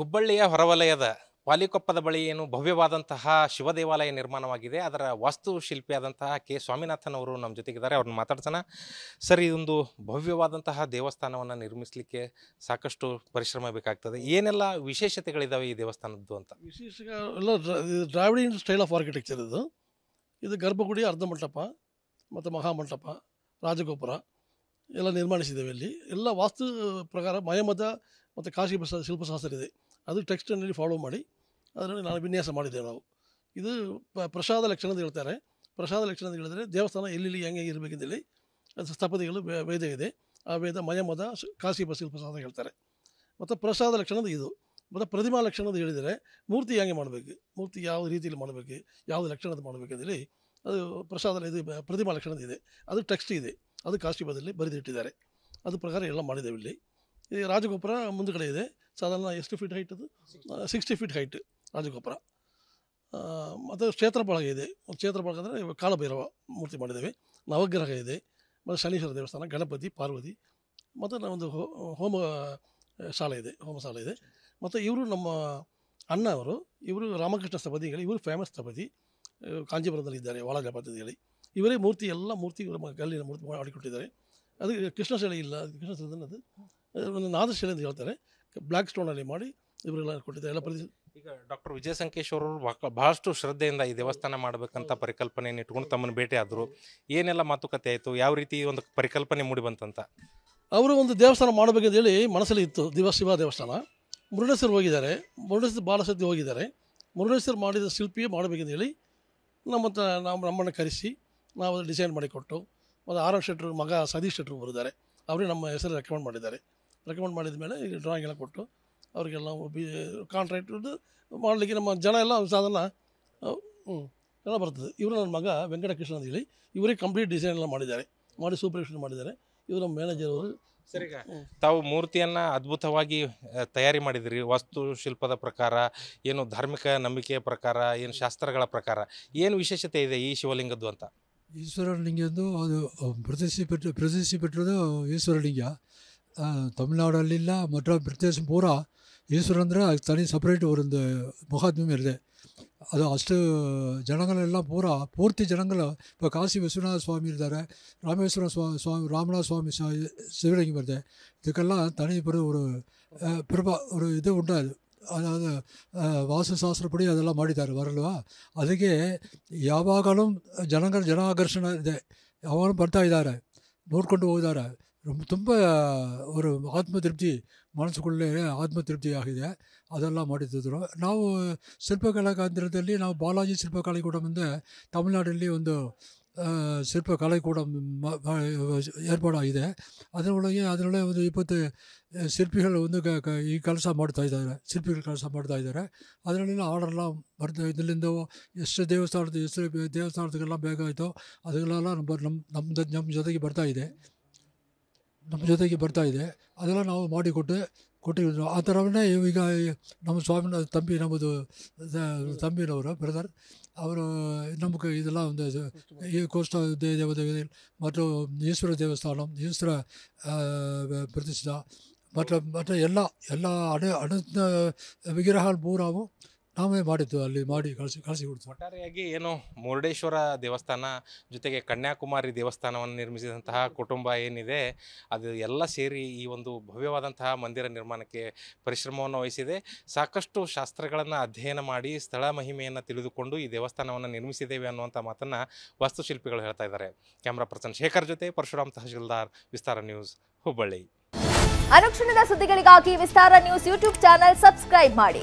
ಹುಬ್ಬಳ್ಳಿಯ ಹೊರವಲಯದ ಪಾಲಿಕೊಪ್ಪದ ಬಳಿ ಏನು ಭವ್ಯವಾದಂತಹ ಶಿವದೇವಾಲಯ ನಿರ್ಮಾಣವಾಗಿದೆ ಅದರ ವಾಸ್ತುಶಿಲ್ಪಿಯಾದಂತಹ ಕೆ ಸ್ವಾಮಿನಾಥನ್ ಅವರು ನಮ್ಮ ಜೊತೆಗಿದ್ದಾರೆ ಅವ್ರನ್ನ ಮಾತಾಡ್ತಾನೆ ಸರ್ ಇದೊಂದು ಭವ್ಯವಾದಂತಹ ದೇವಸ್ಥಾನವನ್ನು ನಿರ್ಮಿಸಲಿಕ್ಕೆ ಸಾಕಷ್ಟು ಪರಿಶ್ರಮ ಬೇಕಾಗ್ತದೆ ಏನೆಲ್ಲ ವಿಶೇಷತೆಗಳಿದ್ದಾವೆ ಈ ದೇವಸ್ಥಾನದ್ದು ಅಂತ ವಿಶೇಷ ಎಲ್ಲ ದ್ರಾವಿಡಿಯನ್ ಸ್ಟೈಲ್ ಆಫ್ ಆರ್ಕಿಟೆಕ್ಚರ್ ಇದು ಇದು ಗರ್ಭಗುಡಿ ಅರ್ಧ ಮಂಟಪ ಮತ್ತು ಮಹಾಮಂಟಪ ರಾಜಗೋಪುರ ಎಲ್ಲ ನಿರ್ಮಾಣಿಸಿದ್ದೇವೆ ಇಲ್ಲಿ ಎಲ್ಲ ವಾಸ್ತು ಪ್ರಕಾರ ಮಯಮದ ಮತ್ತು ಕಾಶಿ ಶಿಲ್ಪಶಾಸ್ತ್ರ ಇದೆ ಅದು ಟೆಕ್ಸ್ಟಲ್ಲಿ ಫಾಲೋ ಮಾಡಿ ಅದರಲ್ಲಿ ನಾನು ವಿನ್ಯಾಸ ಮಾಡಿದ್ದೇವೆ ನಾವು ಇದು ಪ ಪ್ರಸಾದ ಲಕ್ಷಣ ಅಂತ ಹೇಳ್ತಾರೆ ಪ್ರಸಾದ ಲಕ್ಷಣ ಅಂತ ಹೇಳಿದರೆ ದೇವಸ್ಥಾನ ಎಲ್ಲೆಲ್ಲಿ ಹೆಂಗೆ ಇರಬೇಕೆಂದೇಳಿ ಅದು ಸ್ಥಪತಿಗಳು ವೇದ ಇದೆ ಆ ವೇದ ಮಯಮದ ಕಾಶಿ ಬಸಿಲ್ ಪ್ರಸಾದ ಹೇಳ್ತಾರೆ ಮತ್ತು ಪ್ರಸಾದ ಲಕ್ಷಣದ ಇದು ಮತ್ತು ಪ್ರತಿಮಾ ಲಕ್ಷಣದ ಹೇಳಿದರೆ ಮೂರ್ತಿ ಹೆಂಗೆ ಮಾಡಬೇಕು ಮೂರ್ತಿ ಯಾವ ರೀತಿಯಲ್ಲಿ ಮಾಡಬೇಕು ಯಾವುದು ಲಕ್ಷಣದ ಮಾಡಬೇಕಂದೇಳಿ ಅದು ಪ್ರಸಾದ ಇದು ಪ್ರತಿಮಾ ಲಕ್ಷಣದ ಇದೆ ಅದು ಟೆಕ್ಸ್ಟ್ ಇದೆ ಅದು ಕಾಶಿ ಕಾಸ್ಟಿಬದಲ್ಲಿ ಬರೆದಿಟ್ಟಿದ್ದಾರೆ ಅದು ಪ್ರಕಾರ ಎಲ್ಲ ಮಾಡಿದ್ದೇವೆ ಇಲ್ಲಿ ರಾಜಗೋಪುರ ಮುಂದುಗಡೆ ಇದೆ ಸಾಧಾರಣ ಎಷ್ಟು ಫೀಟ್ ಹೈಟ್ ಅದು ಸಿಕ್ಸ್ಟಿ ಫೀಟ್ ಹೈಟ್ ರಾಜಗೋಪುರ ಮತ್ತು ಕ್ಷೇತ್ರ ಬಳಗ ಇದೆ ಕ್ಷೇತ್ರ ಬಳಗ ಅಂದರೆ ಕಾಲಭೈರವ ಮೂರ್ತಿ ಮಾಡಿದ್ದೇವೆ ನವಗ್ರಹ ಇದೆ ಮತ್ತು ಶನೀಶ್ವರ ದೇವಸ್ಥಾನ ಗಣಪತಿ ಪಾರ್ವತಿ ಮತ್ತು ನಾವೊಂದು ಹೋಮ ಶಾಲೆ ಇದೆ ಹೋಮ ಶಾಲೆ ಇದೆ ಮತ್ತು ಇವರು ನಮ್ಮ ಅಣ್ಣ ಅವರು ಇವರು ರಾಮಕೃಷ್ಣ ಸ್ಥಪತಿಗಳು ಇವರು ಫೇಮಸ್ ಸ್ಥಪತಿ ಕಾಂಜೀಪುರದಲ್ಲಿದ್ದಾರೆ ವಾಲಾಜ ಪದ್ಧತಿಯಲ್ಲಿ ಇವರೇ ಮೂರ್ತಿ ಎಲ್ಲ ಮೂರ್ತಿ ಇವರ ಗಲ್ಲಿನ ಮೂರ್ತಿ ಮಾಡಿಕೊಟ್ಟಿದ್ದಾರೆ ಅದು ಕೃಷ್ಣಶಿಲೆ ಇಲ್ಲ ಕೃಷ್ಣಶಿಲೆ ಅದು ಒಂದು ನಾದಶಿಲೆ ಅಂತ ಹೇಳ್ತಾರೆ ಬ್ಲ್ಯಾಕ್ ಸ್ಟೋನಲ್ಲಿ ಮಾಡಿ ಇವರೆಲ್ಲ ಕೊಟ್ಟಿದ್ದಾರೆ ಎಲ್ಲ ಪ್ರದೇಶ ಈಗ ಡಾಕ್ಟರ್ ವಿಜಯ ಸಂಕೇಶ್ವರ ಅವರು ಬಹಳಷ್ಟು ಶ್ರದ್ಧೆಯಿಂದ ಈ ದೇವಸ್ಥಾನ ಮಾಡಬೇಕಂತ ಪರಿಕಲ್ಪನೆಯನ್ನು ಇಟ್ಕೊಂಡು ತಮ್ಮನ್ನು ಭೇಟಿ ಆದರು ಏನೆಲ್ಲ ಮಾತುಕತೆ ಆಯಿತು ಯಾವ ರೀತಿ ಒಂದು ಪರಿಕಲ್ಪನೆ ಮೂಡಿ ಬಂತಂತ ಅವರು ಒಂದು ದೇವಸ್ಥಾನ ಮಾಡಬೇಕಂತೇಳಿ ಮನಸ್ಸಲ್ಲಿ ಇತ್ತು ದಿವ ಶಿವ ದೇವಸ್ಥಾನ ಮುರುಡೇಶ್ವರ ಹೋಗಿದ್ದಾರೆ ಮುರುಡೇಶ್ವರ ಭಾಳ ಹೋಗಿದ್ದಾರೆ ಮುರುಡೇಶ್ವರ ಮಾಡಿದ ಶಿಲ್ಪಿಯೇ ಹೇಳಿ ನಮ್ಮ ನಮ್ಮ ನಮ್ಮನ್ನು ಕರೆಸಿ ನಾವು ಡಿಸೈನ್ ಮಾಡಿಕೊಟ್ಟು ಮತ್ತು ಆರ್ ಎಫ್ ಮಗ ಸತೀಶ್ ಶೆಟ್ರು ಬರುತ್ತಾರೆ ಅವರೇ ನಮ್ಮ ಹೆಸರು ರೆಕಮೆಂಡ್ ಮಾಡಿದ್ದಾರೆ ರೆಕಮೆಂಡ್ ಮಾಡಿದ ಮೇಲೆ ಈಗ ಡ್ರಾಯಿಂಗ್ ಎಲ್ಲ ಕೊಟ್ಟು ಅವರಿಗೆಲ್ಲ ಬಿ ಕಾಂಟ್ರಾಕ್ಟ್ದು ಮಾಡಲಿಕ್ಕೆ ನಮ್ಮ ಜನ ಎಲ್ಲ ಸಾಧನ ಹ್ಞೂ ಎಲ್ಲ ಬರ್ತದೆ ಇವರು ನನ್ನ ಮಗ ವೆಂಕಟಕೃಷ್ಣ ಅಂತ ಹೇಳಿ ಇವರೇ ಕಂಪ್ಲೀಟ್ ಡಿಸೈನ್ ಎಲ್ಲ ಮಾಡಿದ್ದಾರೆ ಮಾಡಿ ಸೂಪರ್ವಿಷನ್ ಮಾಡಿದ್ದಾರೆ ಇವರು ನಮ್ಮ ಮ್ಯಾನೇಜರ್ ಅವರು ಸರಿಯಾಗಿ ತಾವು ಮೂರ್ತಿಯನ್ನು ಅದ್ಭುತವಾಗಿ ತಯಾರಿ ಮಾಡಿದಿರಿ ವಾಸ್ತುಶಿಲ್ಪದ ಪ್ರಕಾರ ಏನು ಧಾರ್ಮಿಕ ನಂಬಿಕೆಯ ಪ್ರಕಾರ ಏನು ಶಾಸ್ತ್ರಗಳ ಪ್ರಕಾರ ಏನು ವಿಶೇಷತೆ ಇದೆ ಈ ಶಿವಲಿಂಗದ್ದು ಅಂತ ಈಶ್ವರಲಿಂಗದ್ದು ಅದು ಪ್ರತಿಷ್ಠೆ ಬಿಟ್ಟು ಪ್ರತಿಷ್ಠೆ ಈಶ್ವರ ಈಶ್ವರಲಿಂಗ தமிழ்நாடுல மற்ற பிரதேசம் பூரா ஈஸ்வரந்திரா அதுக்கு தனி செப்பரேட் ஒரு இந்த முகாத்மியம் இருது அது அஷ்ட ஜனங்கள் எல்லாம் பூரா பூர்த்தி ஜனங்களை இப்போ காசி விஸ்வநாத சுவாமி இருந்தார் ராமேஸ்வரம் சுவாமி ராமநாத சுவாமி சிவலிங்கம் வருது இதுக்கெல்லாம் தனி பிறகு ஒரு பிரபா ஒரு இது உண்டாது அதாவது வாசு சாஸ்திரப்படி அதெல்லாம் மாடிதார் வரலவா அதுக்கே யாவாகலும் ஜனங்கள் ஜனாகர்ஷணம் இது அவங்களும் பர்த்தாயிதார் நூற்கொண்டு போகுதார் ತುಂಬ ಅವರು ಆತ್ಮ ತೃಪ್ತಿ ಮನಸ್ಸುಗಳೇ ಆತ್ಮತೃಪ್ತಿ ಆಗಿದೆ ಅದೆಲ್ಲ ಮಾಡುತ್ತಿದ್ದರು ನಾವು ಶಿಲ್ಪಕಲಾ ಕೇಂದ್ರದಲ್ಲಿ ನಾವು ಬಾಲಾಜಿ ಶಿಲ್ಪಕಲಾಕೂಟಮ್ಮಿಂದ ತಮಿಳ್ನಾಡಲ್ಲಿ ಒಂದು ಶಿಲ್ಪಕಲಾಕೂಟಮ್ ಏರ್ಪಾಡಾಗಿದೆ ಅದರೊಳಗೆ ಅದರಲ್ಲೇ ಒಂದು ಇಪ್ಪತ್ತು ಶಿಲ್ಪಿಗಳು ಒಂದು ಕ ಈ ಕೆಲಸ ಮಾಡ್ತಾಯಿದ್ದಾರೆ ಶಿಲ್ಪಿಗಳು ಕೆಲಸ ಮಾಡ್ತಾಯಿದ್ದಾರೆ ಇದ್ದಾರೆ ಅದರಲ್ಲೆಲ್ಲ ಆರ್ಡರ್ಲ್ಲ ಬರ್ತಾ ಇದರಿಂದ ಎಷ್ಟು ದೇವಸ್ಥಾನದ ಎಷ್ಟು ದೇವಸ್ಥಾನದಲ್ಲ ಬೇಗ ಆಯಿತೋ ಅದಕ್ಕೆಲ್ಲ ನಮ್ಮ ನಮ್ಮ ನಮ್ಮ ನಮ್ಮ ಜೊತೆಗೆ ಬರ್ತಾ ಇದೆ ನಮ್ಮ ಜೊತೆಗೆ ಬರ್ತಾಯಿದೆ ಅದೆಲ್ಲ ನಾವು ಮಾಡಿಕೊಟ್ಟು ಕೊಟ್ಟಿದ್ದು ಆ இவங்க ಈಗ ನಮ್ಮ தம்பி ತಂಬಿ ನಮ್ಮದು ತಂಬಿನವರು ಬ್ರದರ್ ಅವರು நமக்கு இதெல்லாம் வந்து கோஷ்ட தேவதை மற்றும் ஈஸ்வர தேவஸ்தானம் ஈஸ்வர பிரதிஷ்டா மற்ற மற்ற எல்லா எல்லா அணு அணு விக்கிரகால் பூராவும் ನಾವೇ ಮಾಡಿದ್ದು ಅಲ್ಲಿ ಮಾಡಿ ಕಳಿಸಿ ಕಳಿಸಿ ಕೊಡ್ತು ಒಟ್ಟಾರೆಯಾಗಿ ಏನು ಮುರುಡೇಶ್ವರ ದೇವಸ್ಥಾನ ಜೊತೆಗೆ ಕನ್ಯಾಕುಮಾರಿ ದೇವಸ್ಥಾನವನ್ನು ನಿರ್ಮಿಸಿದಂತಹ ಕುಟುಂಬ ಏನಿದೆ ಅದು ಎಲ್ಲ ಸೇರಿ ಈ ಒಂದು ಭವ್ಯವಾದಂತಹ ಮಂದಿರ ನಿರ್ಮಾಣಕ್ಕೆ ಪರಿಶ್ರಮವನ್ನು ವಹಿಸಿದೆ ಸಾಕಷ್ಟು ಶಾಸ್ತ್ರಗಳನ್ನು ಅಧ್ಯಯನ ಮಾಡಿ ಸ್ಥಳ ಮಹಿಮೆಯನ್ನು ತಿಳಿದುಕೊಂಡು ಈ ದೇವಸ್ಥಾನವನ್ನು ನಿರ್ಮಿಸಿದ್ದೇವೆ ಅನ್ನುವಂಥ ಮಾತನ್ನು ವಾಸ್ತುಶಿಲ್ಪಿಗಳು ಹೇಳ್ತಾ ಇದ್ದಾರೆ ಕ್ಯಾಮ್ರಾ ಪರ್ಸನ್ ಶೇಖರ್ ಜೊತೆ ಪರಶುರಾಮ್ ತಹಶೀಲ್ದಾರ್ ವಿಸ್ತಾರ ನ್ಯೂಸ್ ಹುಬ್ಬಳ್ಳಿ ಅನುಕ್ಷಣದ ಸುದ್ದಿಗಳಿಗಾಗಿ Vistara news YouTube channel subscribe ಮಾಡಿ